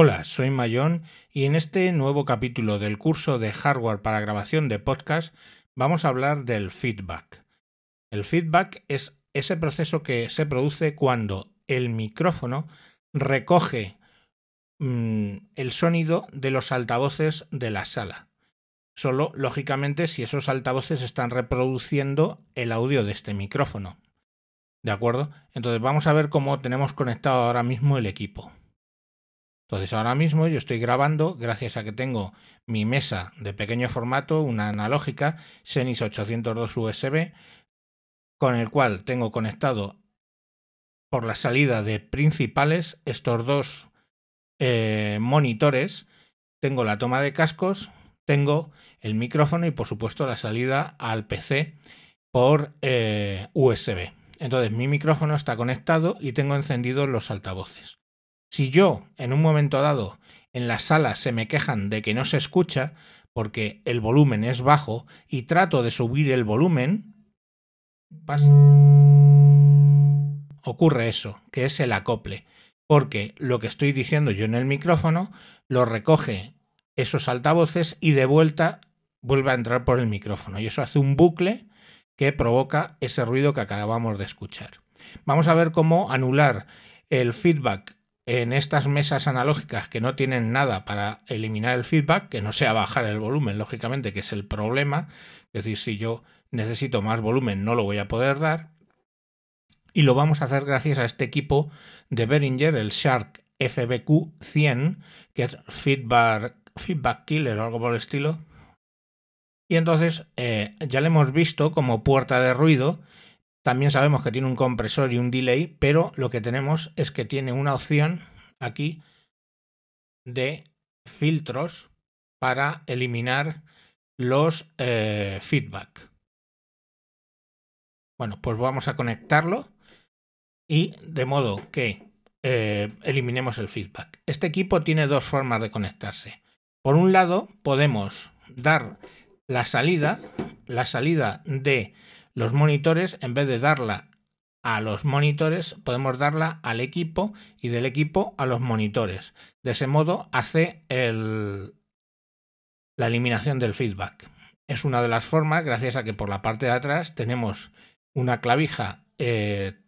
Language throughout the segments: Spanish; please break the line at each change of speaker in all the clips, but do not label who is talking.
Hola, soy Mayón y en este nuevo capítulo del curso de hardware para grabación de podcast vamos a hablar del feedback. El feedback es ese proceso que se produce cuando el micrófono recoge mm, el sonido de los altavoces de la sala. Solo, lógicamente, si esos altavoces están reproduciendo el audio de este micrófono. ¿De acuerdo? Entonces vamos a ver cómo tenemos conectado ahora mismo el equipo. Entonces ahora mismo yo estoy grabando, gracias a que tengo mi mesa de pequeño formato, una analógica Senis 802 USB, con el cual tengo conectado por la salida de principales estos dos eh, monitores. Tengo la toma de cascos, tengo el micrófono y por supuesto la salida al PC por eh, USB. Entonces mi micrófono está conectado y tengo encendidos los altavoces. Si yo, en un momento dado, en la sala se me quejan de que no se escucha, porque el volumen es bajo, y trato de subir el volumen, ocurre eso, que es el acople, porque lo que estoy diciendo yo en el micrófono lo recoge esos altavoces y de vuelta vuelve a entrar por el micrófono, y eso hace un bucle que provoca ese ruido que acabamos de escuchar. Vamos a ver cómo anular el feedback en estas mesas analógicas que no tienen nada para eliminar el feedback, que no sea bajar el volumen, lógicamente, que es el problema, es decir, si yo necesito más volumen no lo voy a poder dar, y lo vamos a hacer gracias a este equipo de Behringer, el Shark FBQ100, que es Feedback, feedback Killer o algo por el estilo. Y entonces eh, ya le hemos visto como puerta de ruido también sabemos que tiene un compresor y un delay, pero lo que tenemos es que tiene una opción aquí de filtros para eliminar los eh, feedback. Bueno, pues vamos a conectarlo y de modo que eh, eliminemos el feedback. Este equipo tiene dos formas de conectarse. Por un lado, podemos dar la salida, la salida de los monitores, en vez de darla a los monitores, podemos darla al equipo y del equipo a los monitores. De ese modo hace la eliminación del feedback. Es una de las formas, gracias a que por la parte de atrás tenemos una clavija PS,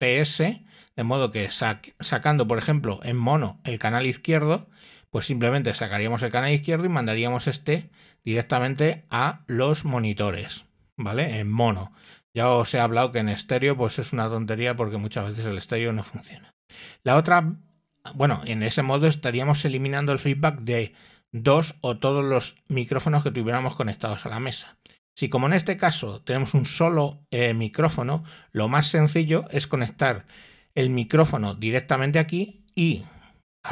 eh, de modo que sacando, por ejemplo, en mono el canal izquierdo, pues simplemente sacaríamos el canal izquierdo y mandaríamos este directamente a los monitores. ¿vale? En mono. Ya os he hablado que en estéreo pues es una tontería porque muchas veces el estéreo no funciona. La otra, bueno, en ese modo estaríamos eliminando el feedback de dos o todos los micrófonos que tuviéramos conectados a la mesa. Si como en este caso tenemos un solo eh, micrófono, lo más sencillo es conectar el micrófono directamente aquí y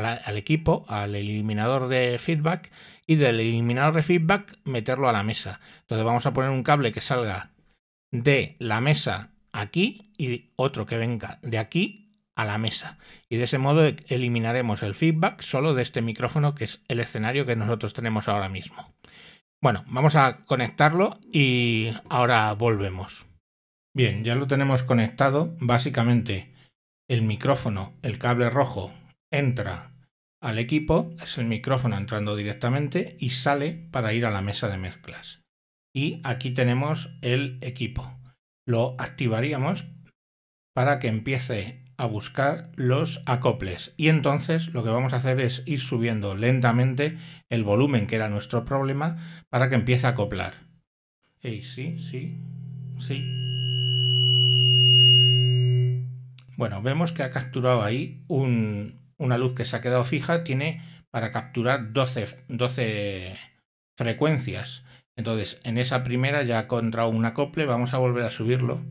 al, equipo, al eliminador de feedback, y del eliminador de feedback meterlo a la mesa. Entonces vamos a poner un cable que salga de la mesa aquí y otro que venga de aquí a la mesa. Y de ese modo eliminaremos el feedback solo de este micrófono, que es el escenario que nosotros tenemos ahora mismo. Bueno, vamos a conectarlo y ahora volvemos. Bien, ya lo tenemos conectado. Básicamente el micrófono, el cable rojo entra al equipo, es el micrófono entrando directamente y sale para ir a la mesa de mezclas. Y aquí tenemos el equipo. Lo activaríamos para que empiece a buscar los acoples. Y entonces lo que vamos a hacer es ir subiendo lentamente el volumen que era nuestro problema para que empiece a acoplar. Hey, sí, sí, sí. Bueno, vemos que ha capturado ahí un, una luz mm. que se ha quedado fija tiene para capturar 12, frecuencias. Entonces, en esa primera ya contra un acople vamos a volver a subirlo.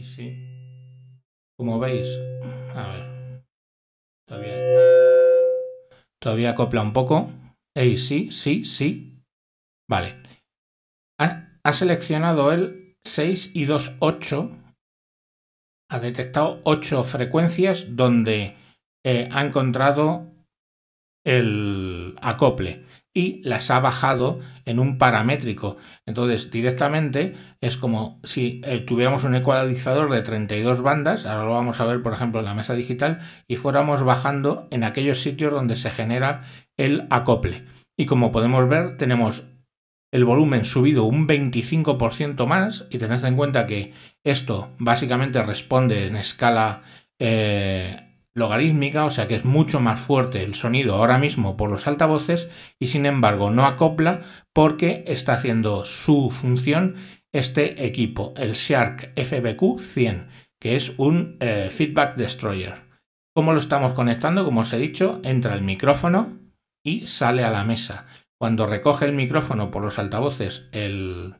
sí. Como veis, a ver, todavía, todavía acopla un poco. sí, sí, sí. Vale. Ha, seleccionado el 6 y 2, 8. Ha detectado 8 frecuencias donde eh, ha encontrado el acople y las ha bajado en un paramétrico. Entonces, directamente es como si eh, tuviéramos un ecualizador de 32 bandas, ahora lo vamos a ver, por ejemplo, en la mesa digital, y fuéramos bajando en aquellos sitios donde se genera el acople. Y como podemos ver, tenemos el volumen subido un 25% más, y tened en cuenta que esto básicamente responde en escala... Eh, logarítmica, o sea que es mucho más fuerte el sonido ahora mismo por los altavoces y sin embargo no acopla porque está haciendo su función este equipo, el Shark FBQ100, que es un eh, feedback destroyer. ¿Cómo lo estamos conectando? Como os he dicho, entra el micrófono y sale a la mesa. Cuando recoge el micrófono por los altavoces el,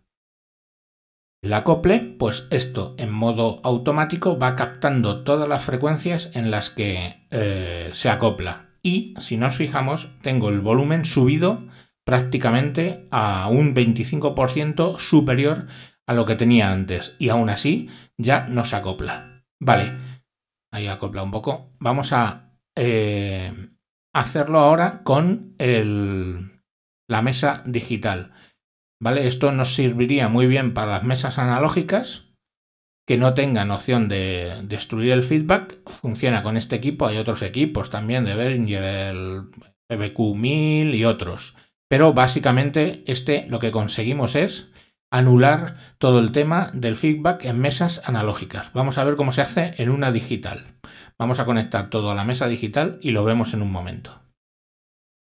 el acople, pues esto en modo automático va captando todas las frecuencias en las que eh, se acopla. Y si nos fijamos, tengo el volumen subido prácticamente a un 25% superior a lo que tenía antes. Y aún así ya no se acopla. Vale, ahí acopla un poco. Vamos a eh, hacerlo ahora con la mesa digital. ¿vale? Esto nos serviría muy bien para las mesas analógicas que no tengan opción de destruir el feedback. Funciona con este equipo, hay otros equipos también de Behringer, el PBQ1000 y otros. Pero básicamente este lo que conseguimos es anular todo el tema del feedback en mesas analógicas. Vamos a ver cómo se hace en una digital. Vamos a conectar todo a la mesa digital y lo vemos en un momento.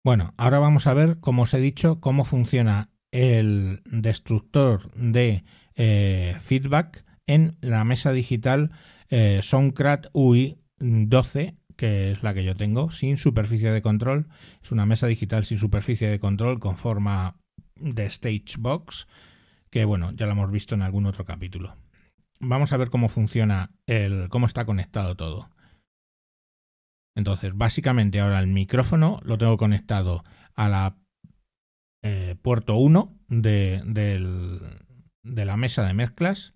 Bueno, ahora vamos a ver, como os he dicho, cómo funciona el destructor de eh, feedback en la mesa digital eh, UI 12 que es la que yo tengo, sin superficie de control. Es una mesa digital sin superficie de control con forma de stage box, que bueno, ya la hemos visto en algún otro capítulo. Vamos a ver cómo funciona el cómo está conectado todo. Entonces, básicamente ahora el micrófono lo tengo conectado a la eh, puerto 1 de, la mesa de mezclas.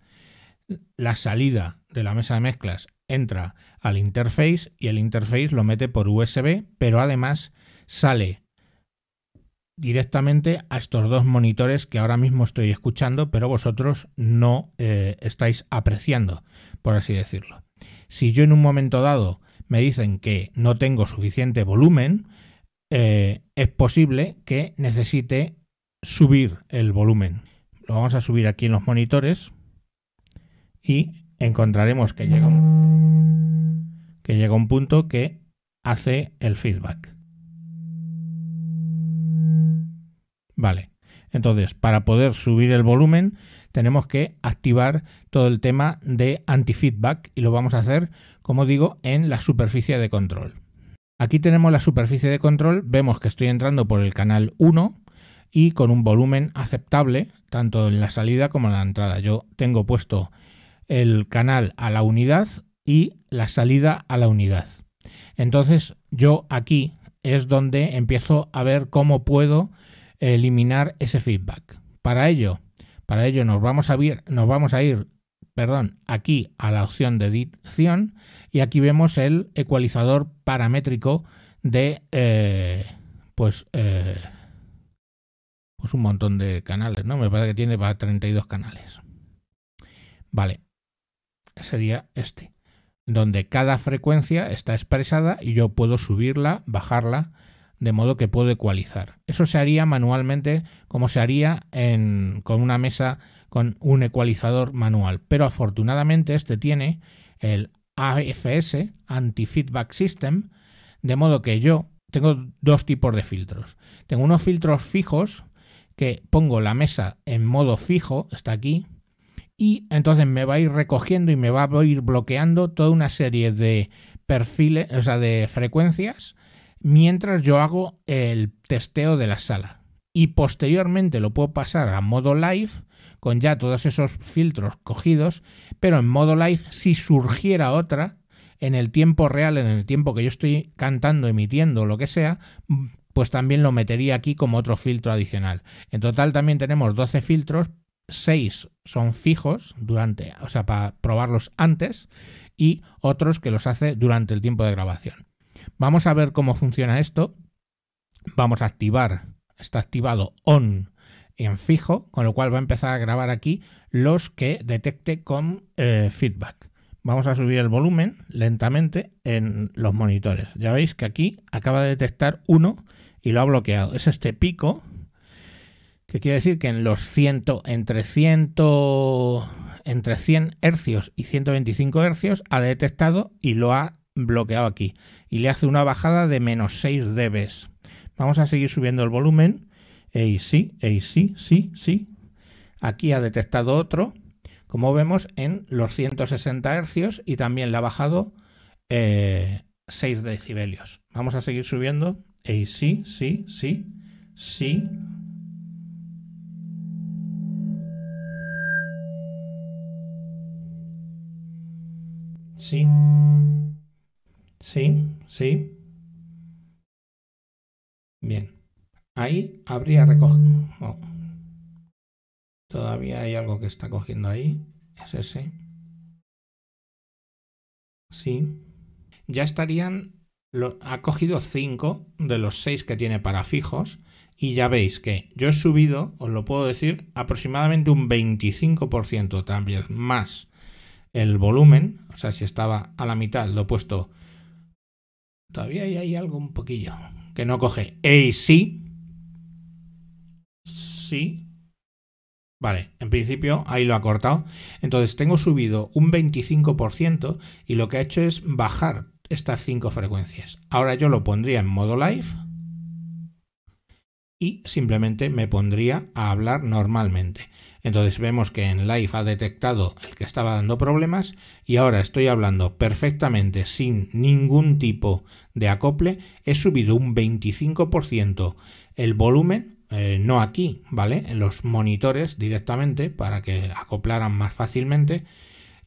La salida de la mesa de mezclas entra al interface y el interface lo mete por USB, pero además sale directamente a estos dos monitores que ahora mismo estoy escuchando, pero vosotros no eh, estáis apreciando, por así decirlo. Si yo en un momento dado me dicen que no tengo suficiente volumen, eh, es posible que necesite subir el volumen. Lo vamos a subir aquí en los monitores y encontraremos que llega un, que llega un punto que hace el feedback. Vale. Entonces, para poder subir el volumen, tenemos que activar todo el tema de anti-feedback y lo vamos a hacer, como digo, en la superficie de control. Aquí tenemos la superficie de control, vemos que estoy entrando por el canal 1 y con un volumen aceptable, tanto en la salida como en la entrada. Yo tengo puesto el canal a la unidad y la salida a la unidad. Entonces yo aquí es donde empiezo a ver cómo puedo eliminar ese feedback. Para ello, para ello nos vamos a, ir, nos vamos a ir perdón, aquí a la opción de edición y aquí vemos el ecualizador paramétrico de eh, pues, eh, pues, un montón de canales, ¿no? Me parece que tiene para 32 canales. Vale, sería este, donde cada frecuencia está expresada y yo puedo subirla, bajarla, de modo que puedo ecualizar. Eso se haría manualmente como se haría en, con una mesa con un ecualizador manual. Pero afortunadamente este tiene el AFS, Anti-Feedback System, de modo que yo tengo dos tipos de filtros. Tengo unos filtros fijos que pongo la mesa en modo fijo, está aquí, y entonces me va a ir recogiendo y me va a ir bloqueando toda una serie de perfiles, o sea, de frecuencias, mientras yo hago el testeo de la sala. Y posteriormente lo puedo pasar a modo live con ya todos esos filtros cogidos, pero en modo live, si surgiera otra, en el tiempo real, en el tiempo que yo estoy cantando, emitiendo, lo que sea, pues también lo metería aquí como otro filtro adicional. En total también tenemos 12 filtros, 6 son fijos durante, o sea, para probarlos antes y otros que los hace durante el tiempo de grabación. Vamos a ver cómo funciona esto. Vamos a activar, está activado on en fijo, con lo cual va a empezar a grabar aquí los que detecte con eh, feedback. Vamos a subir el volumen lentamente en los monitores. Ya veis que aquí acaba de detectar uno y lo ha bloqueado. Es este pico, que quiere decir que en los 100, entre 100, entre 100 hercios y 125 hercios ha detectado y lo ha bloqueado aquí. Y le hace una bajada de menos 6 dB. Vamos a seguir subiendo el volumen y sí, sí, sí, sí. Aquí ha detectado otro, como vemos, en los 160 hercios y también le ha bajado 6 eh, decibelios. Vamos a seguir subiendo. Y sí, sí, sí, sí. Sí. Sí, sí. Ahí habría recogido. Oh. Todavía hay algo que está cogiendo ahí. Es ese. Sí. Ya estarían. ha cogido 5 de los 6 que tiene para fijos. Y ya veis que yo he subido, os lo puedo decir, aproximadamente un 25% también más el volumen. O sea, si estaba a la mitad, lo he puesto. Todavía hay, algo un poquillo que no coge. sí... Vale, en principio ahí lo ha cortado. Entonces tengo subido un 25% y lo que ha hecho es bajar estas cinco frecuencias. Ahora yo lo pondría en modo live y simplemente me pondría a hablar normalmente. Entonces vemos que en live ha detectado el que estaba dando problemas y ahora estoy hablando perfectamente sin ningún tipo de acople. He subido un 25% el volumen eh, no aquí, ¿vale? En los monitores directamente para que acoplaran más fácilmente.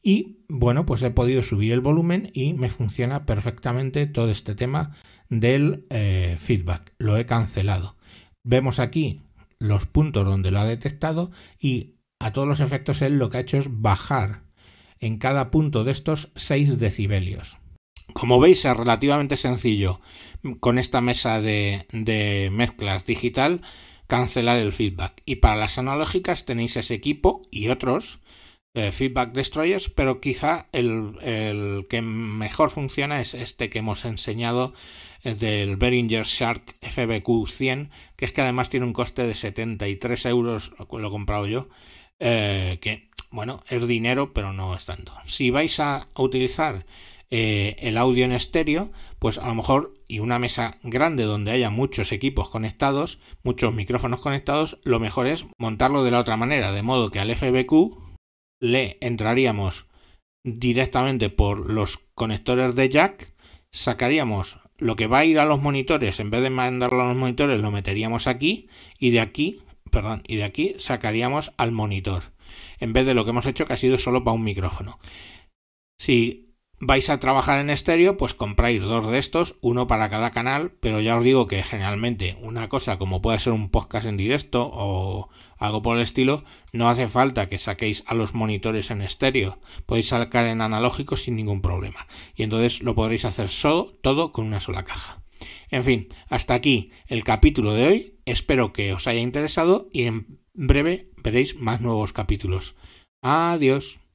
Y bueno, pues he podido subir el volumen y me funciona perfectamente todo este tema del eh, feedback. Lo he cancelado. Vemos aquí los puntos donde lo ha detectado y a todos los efectos él lo que ha hecho es bajar en cada punto de estos 6 decibelios. Como veis es relativamente sencillo con esta mesa de mezclas digital cancelar el feedback. Y para las analógicas tenéis ese equipo y otros eh, feedback destroyers, pero quizá el, que mejor funciona es este que hemos enseñado del Behringer Shark FBQ100, que es que además tiene un coste de 73 euros, lo he comprado yo, eh, que bueno, es dinero, pero no es tanto. Si vais a utilizar eh, el audio en estéreo, pues a lo mejor y una mesa grande donde haya muchos equipos conectados, muchos micrófonos conectados, lo mejor es montarlo de la otra manera, de modo que al FBQ le entraríamos directamente por los conectores de jack, sacaríamos lo que va a ir a los monitores, en vez de mandarlo a los monitores, lo meteríamos aquí y de aquí, perdón, y de aquí sacaríamos al monitor, en vez de lo que hemos hecho que ha sido solo para un micrófono vais a trabajar en estéreo, pues compráis dos de estos, uno para cada canal, pero ya os digo que generalmente una cosa como puede ser un podcast en directo o algo por el estilo, no hace falta que saquéis a los monitores en estéreo, podéis sacar en analógico sin ningún problema. Y entonces lo podréis hacer todo con una sola caja. En fin, hasta aquí el capítulo de hoy, espero que os haya interesado y en breve veréis más nuevos capítulos. Adiós.